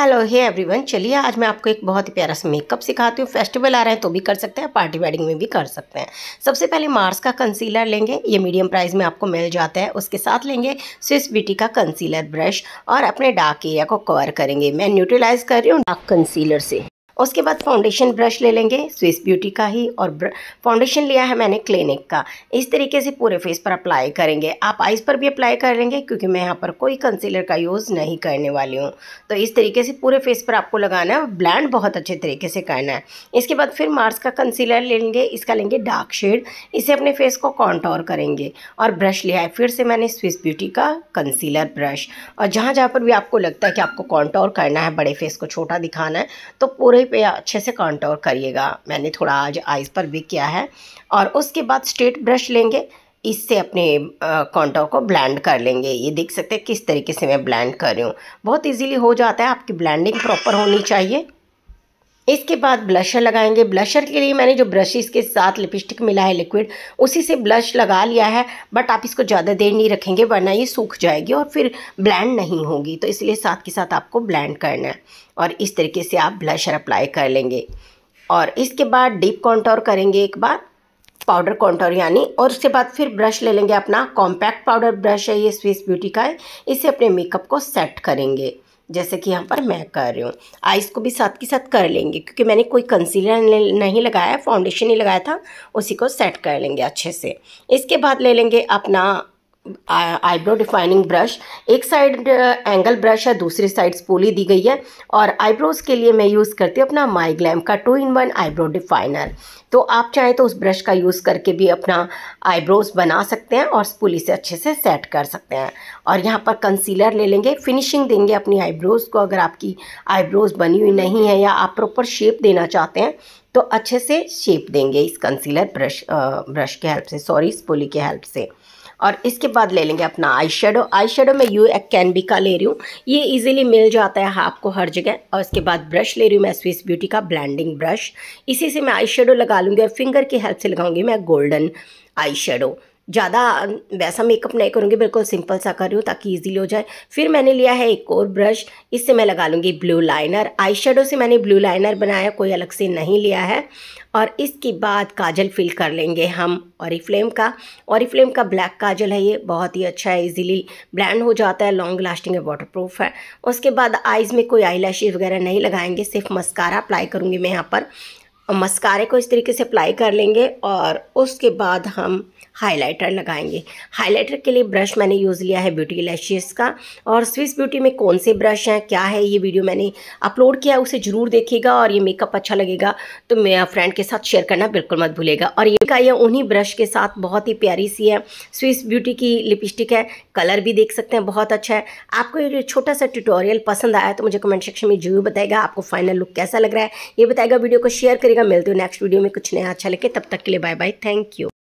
hello hey everyone चलिए आज मैं आपको एक बहुत ही प्यारा सा मेकअप सिखाती हूँ फेस्टिवल आ रहे हैं तो भी कर सकते हैं पार्टी वेडिंग में भी कर सकते हैं सबसे पहले मार्स का कंसीलर लेंगे ये मीडियम प्राइस में आपको मिल जाता है उसके साथ लेंगे स्विस बिटी का कंसीलर ब्रश और अपने डार्क एरिया को कवर करेंगे मैं न्यूट्रलाइज कर रही हूँ डार्क कंसीलर से उसके बाद फाउंडेशन ब्रश ले लेंगे स्विस ब्यूटी का ही और फाउंडेशन लिया है मैंने क्लिनिक का इस तरीके से पूरे फेस पर अप्लाई करेंगे आप आइज़ पर भी अप्लाई कर लेंगे क्योंकि मैं यहाँ पर कोई कंसीलर का यूज़ नहीं करने वाली हूँ तो इस तरीके से पूरे फेस पर आपको लगाना है ब्लैंड बहुत अच्छे तरीके से करना है इसके बाद फिर मार्स का कंसीलर ले लेंगे इसका लेंगे डार्क शेड इसे अपने फेस को कॉन्टोर करेंगे और ब्रश लिया है फिर से मैंने स्विस ब्यूटी का कंसीलर ब्रश और जहाँ जहाँ पर भी आपको लगता है कि आपको कॉन्टोर करना है बड़े फेस को छोटा दिखाना है तो पूरे पे अच्छे से कॉन्टोर करिएगा मैंने थोड़ा आज आइज़ पर भी किया है और उसके बाद स्ट्रेट ब्रश लेंगे इससे अपने कॉन्टोर को ब्लेंड कर लेंगे ये देख सकते हैं किस तरीके से मैं ब्लेंड कर रही हूँ बहुत इजीली हो जाता है आपकी ब्लेंडिंग प्रॉपर होनी चाहिए इसके बाद ब्लशर लगाएंगे ब्लशर के लिए मैंने जो ब्रशेस के साथ लिपस्टिक मिला है लिक्विड उसी से ब्लश लगा लिया है बट आप इसको ज़्यादा देर नहीं रखेंगे वरना ये सूख जाएगी और फिर ब्लैंड नहीं होगी तो इसलिए साथ के साथ आपको ब्लैंड करना है और इस तरीके से आप ब्लशर अप्लाई कर लेंगे और इसके बाद डीप कॉन्टोर करेंगे एक बार पाउडर कॉन्टोर यानी और उसके बाद फिर ब्रश ले लेंगे अपना कॉम्पैक्ट पाउडर ब्रश है ये स्विस ब्यूटी का है इसे अपने मेकअप को सेट करेंगे जैसे कि यहाँ पर मैं कर रही हूँ आइस को भी साथ के साथ कर लेंगे क्योंकि मैंने कोई कंसीलर नहीं लगाया फाउंडेशन ही लगाया था उसी को सेट कर लेंगे अच्छे से इसके बाद ले लेंगे अपना आईब्रो डिफाइनिंग ब्रश एक साइड एंगल ब्रश है दूसरी साइड स्पूली दी गई है और आईब्रोज़ के लिए मैं यूज़ करती हूँ अपना माई ग्लैम का two in one eyebrow definer तो आप चाहें तो उस ब्रश का यूज़ करके भी अपना आईब्रोज़ बना सकते हैं और स्पूली से अच्छे से सेट कर सकते हैं और यहाँ पर कंसीलर ले लेंगे फिनिशिंग देंगे अपनी आईब्रोज़ को अगर आपकी आईब्रोज़ बनी हुई नहीं है या आप प्रॉपर शेप देना चाहते हैं तो अच्छे से शेप देंगे इस कंसीलर ब्रश ब्रश के हेल्प से सॉरी स्पूली के हेल्प से और इसके बाद ले लेंगे अपना आई शेडो आई शेडो में यू एक कैनबी का ले रही हूँ ये इजीली मिल जाता है आपको हर जगह और इसके बाद ब्रश ले रही हूँ मैं स्विस ब्यूटी का ब्लैंडिंग ब्रश इसी से मैं आई शेडो लगा लूँगी और फिंगर की हेल्प से लगाऊंगी मैं गोल्डन आई शेडो ज़्यादा वैसा मेकअप नहीं करूँगी बिल्कुल सिंपल सा कर रही हूँ ताकि ईजिली हो जाए फिर मैंने लिया है एक और ब्रश इससे मैं लगा लूँगी ब्लू लाइनर आई से मैंने ब्लू लाइनर बनाया कोई अलग से नहीं लिया है और इसके बाद काजल फिल कर लेंगे हम फ्लेम का ऑरीफ्लेम का ब्लैक काजल है ये बहुत ही अच्छा है ईजिली ब्लैंड हो जाता है लॉन्ग लास्टिंग है वाटर प्रूफ है उसके बाद आइज़ में कोई आई वगैरह नहीं लगाएंगे सिर्फ मस्कारा अप्लाई करूँगी मैं यहाँ पर और मस्कारे को इस तरीके से अप्लाई कर लेंगे और उसके बाद हम हाइलाइटर लगाएंगे हाइलाइटर के लिए ब्रश मैंने यूज़ लिया है ब्यूटी लैशेस का और स्विस ब्यूटी में कौन से ब्रश हैं क्या है ये वीडियो मैंने अपलोड किया है उसे ज़रूर देखिएगा और ये मेकअप अच्छा लगेगा तो मेरा फ्रेंड के साथ शेयर करना बिल्कुल मत भूलेगा और ये का ये उन्हीं ब्रश के साथ बहुत ही प्यारी सी है स्विस ब्यूटी की लिपस्टिक है कलर भी देख सकते हैं बहुत अच्छा है आपको ये छोटा सा ट्यूटोरियल पसंद आया तो मुझे कमेंट सेक्शन में जरूर बताएगा आपको फाइनल लुक कैसा लग रहा है ये बताएगा वीडियो को शेयर करेगा मिलते हो नेक्स्ट वीडियो में कुछ नया अच्छा लगे तब तक के लिए बाय बाय थैंक यू